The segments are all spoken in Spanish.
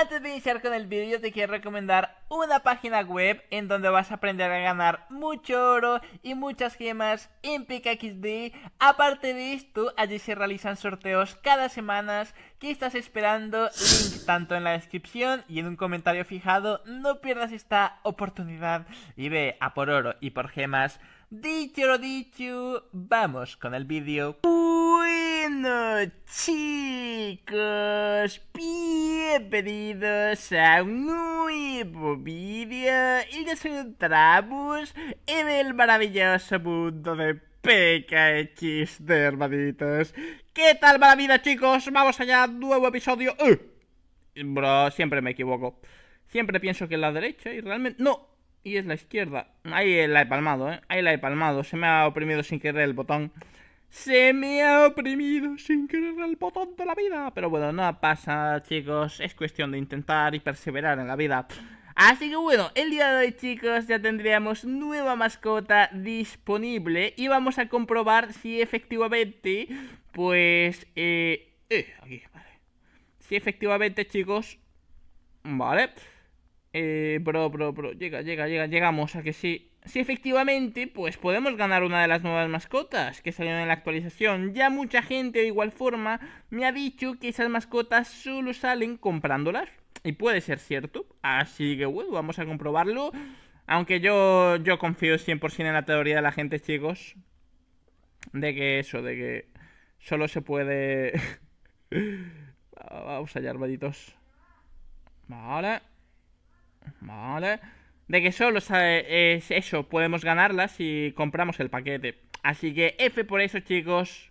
Antes de iniciar con el vídeo te quiero recomendar una página web en donde vas a aprender a ganar mucho oro y muchas gemas en PKXD. Aparte de esto, allí se realizan sorteos cada semana. ¿Qué estás esperando? Link tanto en la descripción y en un comentario fijado. No pierdas esta oportunidad y ve a por oro y por gemas. Dicho lo dicho, vamos con el vídeo. Bueno chicos, bienvenidos a un nuevo vídeo y nos encontramos en el maravilloso mundo de PKX de hermanitos. ¿Qué tal maravilla chicos? Vamos allá, nuevo episodio. Bro, siempre me equivoco. Siempre pienso que es la derecha y realmente... ¡No! Y es la izquierda. Ahí la he palmado, ¿eh? Ahí la he palmado. Se me ha oprimido sin querer el botón. Se me ha oprimido sin querer el botón de la vida. Pero bueno, no pasa, chicos. Es cuestión de intentar y perseverar en la vida. Así que bueno, el día de hoy chicos ya tendríamos nueva mascota disponible y vamos a comprobar si efectivamente, pues, eh, eh aquí, vale. Si efectivamente chicos, vale, eh, bro, bro, bro, llega, llega, llega, llegamos a que sí, si efectivamente pues podemos ganar una de las nuevas mascotas que salieron en la actualización. Ya mucha gente de igual forma me ha dicho que esas mascotas solo salen comprándolas. Y puede ser cierto. Así que bueno, vamos a comprobarlo. Aunque yo, yo confío 100% en la teoría de la gente, chicos. De que eso, de que solo se puede... vamos allá, hermanitos. Vale. Vale de que solo es eso, podemos ganarlas si compramos el paquete. Así que F por eso, chicos.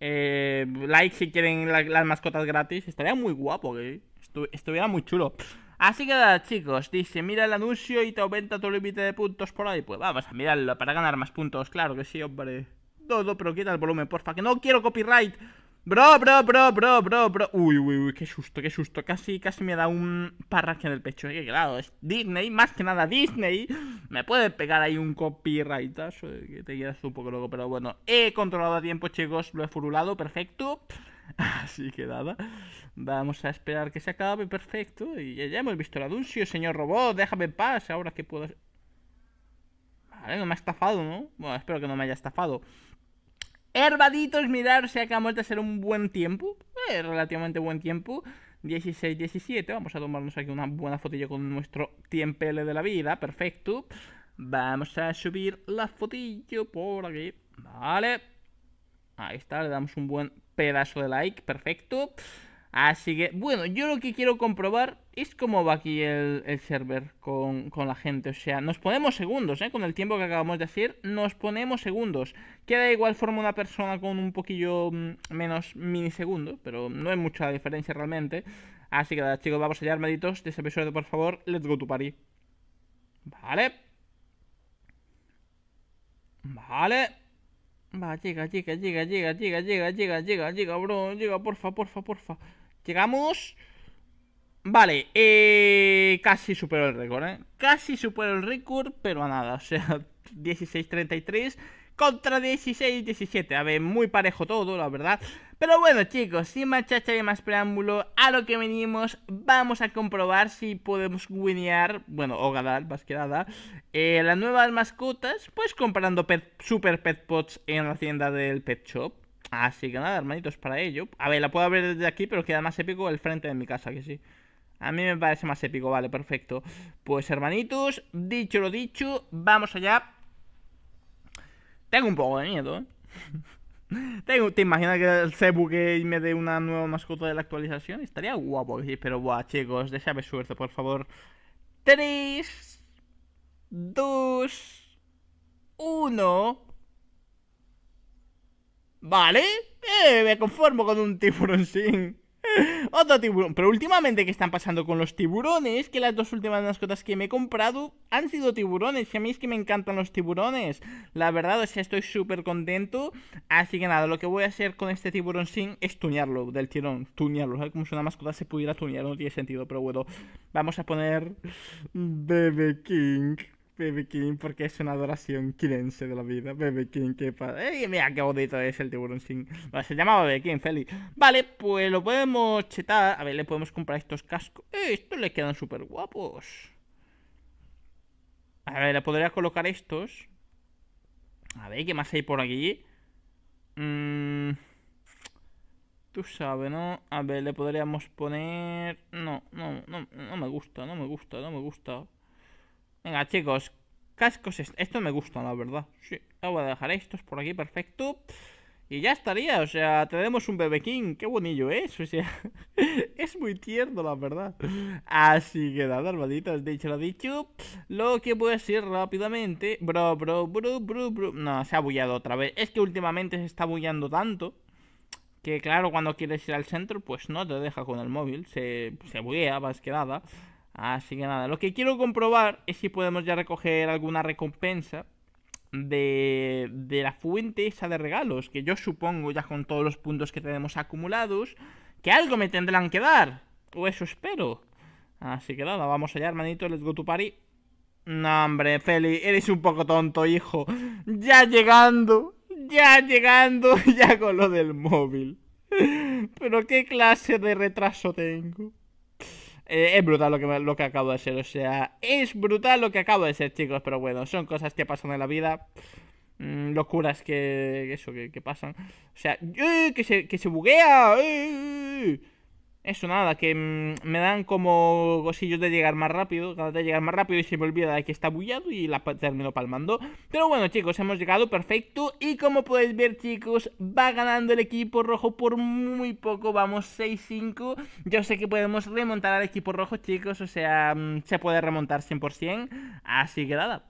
Eh, like si quieren las mascotas gratis. Estaría muy guapo, que eh. estuviera muy chulo. Así que nada, chicos, dice, mira el anuncio y te aumenta tu límite de puntos por ahí. Pues vamos a mirarlo para ganar más puntos, claro que sí, hombre. Todo, pero quita el volumen, porfa, que no quiero copyright. Bro, bro, bro, bro, bro, bro. Uy, uy, uy, qué susto, qué susto. Casi, casi me da un parraje en el pecho. que claro, es Disney, más que nada Disney. Me puede pegar ahí un copyrightazo que te quieras un poco loco. Pero bueno, he controlado a tiempo, chicos. Lo he furulado, perfecto. Así que nada, vamos a esperar que se acabe, perfecto. Y ya, ya hemos visto el anuncio, señor robot. Déjame en paz, ahora que puedo... Vale, no me ha estafado, ¿no? Bueno, espero que no me haya estafado. Herbaditos, mirar si acabamos de hacer un buen tiempo. Eh, relativamente buen tiempo. 16, 17. Vamos a tomarnos aquí una buena fotillo con nuestro tiempo de la vida. Perfecto. Vamos a subir la fotillo por aquí. Vale. Ahí está, le damos un buen pedazo de like. Perfecto. Así que, bueno, yo lo que quiero comprobar es cómo va aquí el, el server con, con, la gente. O sea, nos ponemos segundos, ¿eh? Con el tiempo que acabamos de hacer, nos ponemos segundos. Queda igual forma una persona con un poquillo mm, menos minisegundo, pero no hay mucha diferencia realmente. Así que nada, chicos, vamos allá, meditos De ese episodio, por favor, let's go to party. Vale. Vale. Va, llega, llega, llega, llega, llega, llega, llega, llega, llega, bro. Llega, porfa, porfa, porfa. Llegamos... Vale, eh, casi superó el récord, ¿eh? Casi superó el récord, pero a nada, o sea, 16-33 contra 16-17. A ver, muy parejo todo, la verdad. Pero bueno, chicos, sin más chacha y más preámbulo, a lo que venimos, vamos a comprobar si podemos winear, bueno, o ganar, más que nada, eh, las nuevas mascotas, pues comprando super pet pots en la tienda del pet shop. Así que nada, hermanitos, para ello. A ver, la puedo ver desde aquí, pero queda más épico el frente de mi casa, que sí. A mí me parece más épico, vale, perfecto. Pues hermanitos, dicho lo dicho, vamos allá. Tengo un poco de miedo, ¿eh? ¿Te imaginas que el buque y me dé una nueva mascota de la actualización? Estaría guapo, pero guau, chicos, deseame suerte, por favor. 3, 2, 1... Vale, eh, me conformo con un tiburón sin... Otro tiburón. Pero últimamente, ¿qué están pasando con los tiburones? Que las dos últimas mascotas que me he comprado han sido tiburones. Y a mí es que me encantan los tiburones. La verdad, o sea, estoy súper contento. Así que nada, lo que voy a hacer con este tiburón sin es tuñarlo, del tirón. tuñarlo Como si una mascota se pudiera tuñar, no tiene sentido. Pero bueno, vamos a poner. Bebe King. Baby King, porque es una adoración quirense de la vida. Baby King, qué padre. mira qué bonito es el tiburón sin! se llama Baby King, Feli. Vale, pues lo podemos chetar. A ver, le podemos comprar estos cascos. ¡Eh, estos le quedan súper guapos! A ver, le podría colocar estos. A ver, ¿qué más hay por aquí? Mmm... Tú sabes, ¿no? A ver, le podríamos poner... No, no, no, no me gusta, no me gusta, no me gusta. Venga, chicos. Cascos. Esto me gusta, la verdad. Sí, voy a dejar estos por aquí, perfecto. Y ya estaría, o sea, tenemos un bebequín, qué bonillo es, o sea, es muy tierno, la verdad. Así que nada, hermanitas, dicho lo dicho, lo que voy a decir rápidamente, bro, bro, bro, bro, bro, no, se ha bullado otra vez. Es que últimamente se está bullando tanto, que claro, cuando quieres ir al centro, pues no te deja con el móvil, se, se bullea más que nada. Así que nada, lo que quiero comprobar es si podemos ya recoger alguna recompensa de, de la fuente esa de regalos, que yo supongo ya con todos los puntos que tenemos acumulados, que algo me tendrán que dar. O eso espero. Así que nada, vamos allá, hermanito, let's go to party. No, hombre, Feli, eres un poco tonto, hijo. Ya llegando, ya llegando, ya con lo del móvil. Pero qué clase de retraso tengo. Eh, es brutal lo que, lo que acabo de hacer. O sea, es brutal lo que acabo de ser, chicos. Pero bueno, son cosas que pasan en la vida. Mm, locuras que. Eso, que, pasan. O sea, ¡eh! que, se, que se buguea. ¡eh! Eso nada, que mm, me dan como cosillos de llegar más rápido, de llegar más rápido y se me olvida de que está bullado y la termino palmando. Pero bueno chicos, hemos llegado perfecto y como podéis ver chicos, va ganando el equipo rojo por muy poco, vamos 6-5. Yo sé que podemos remontar al equipo rojo chicos, o sea, mm, se puede remontar 100%, así que nada.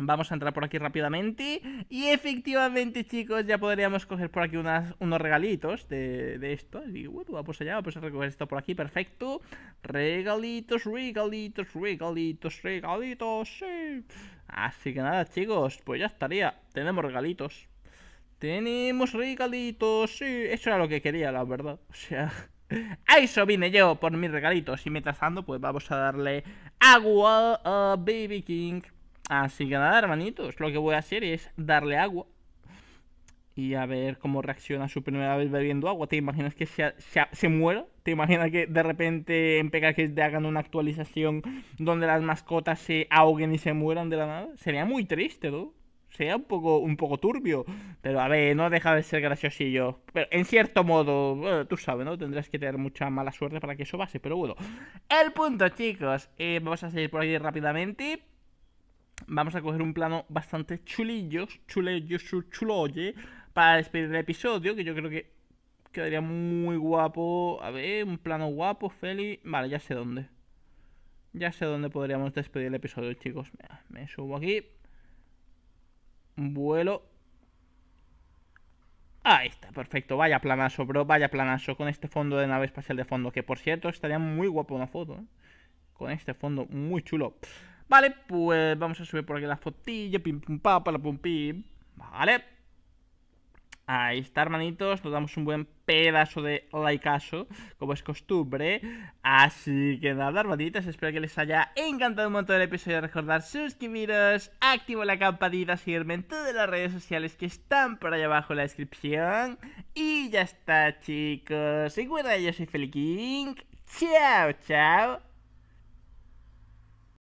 Vamos a entrar por aquí rápidamente. Y efectivamente, chicos, ya podríamos coger por aquí unas, unos regalitos de, de esto. Y bueno, uh, vamos allá, vamos a recoger esto por aquí, perfecto. Regalitos, regalitos, regalitos, regalitos, sí. Así que nada, chicos, pues ya estaría. Tenemos regalitos. Tenemos regalitos, sí. Eso era lo que quería, la verdad. O sea... A eso vine yo por mis regalitos y mientras tanto pues vamos a darle agua a Baby King Así que nada, hermanitos, lo que voy a hacer es darle agua y a ver cómo reacciona su primera vez bebiendo agua. ¿Te imaginas que se, se, muera? ¿Te imaginas que de repente en que te hagan una actualización donde las mascotas se ahoguen y se mueran de la nada? Sería muy triste, ¿no? Sería un poco, un poco turbio. Pero a ver, no deja de ser graciosillo. Pero en cierto modo, tú sabes, ¿no? Tendrás que tener mucha mala suerte para que eso pase. Pero bueno, el punto, chicos. Eh, vamos a seguir por aquí rápidamente vamos a coger un plano bastante chulillo, chulillo, chuloye, para despedir el episodio, que yo creo que quedaría muy guapo. A ver, un plano guapo, feliz. Vale, ya sé dónde. Ya sé dónde podríamos despedir el episodio, chicos. me subo aquí. Vuelo. Ahí está, perfecto. Vaya planazo, bro. Vaya planazo. Con este fondo de nave espacial de fondo. Que por cierto, estaría muy guapo una foto. ¿eh? Con este fondo muy chulo. Vale, pues vamos a subir por aquí la fotilla pim pum, pa, la pum pim. Vale. Ahí está, hermanitos. Nos damos un buen pedazo de likeazo, como es costumbre. Así que nada, hermanitas, espero que les haya encantado un montón el episodio. Recordar suscribiros, activo la campanita, seguirme en todas las redes sociales que están por ahí abajo en la descripción. Y ya está, chicos. Recuerda, yo soy Feliking. Chao, chao.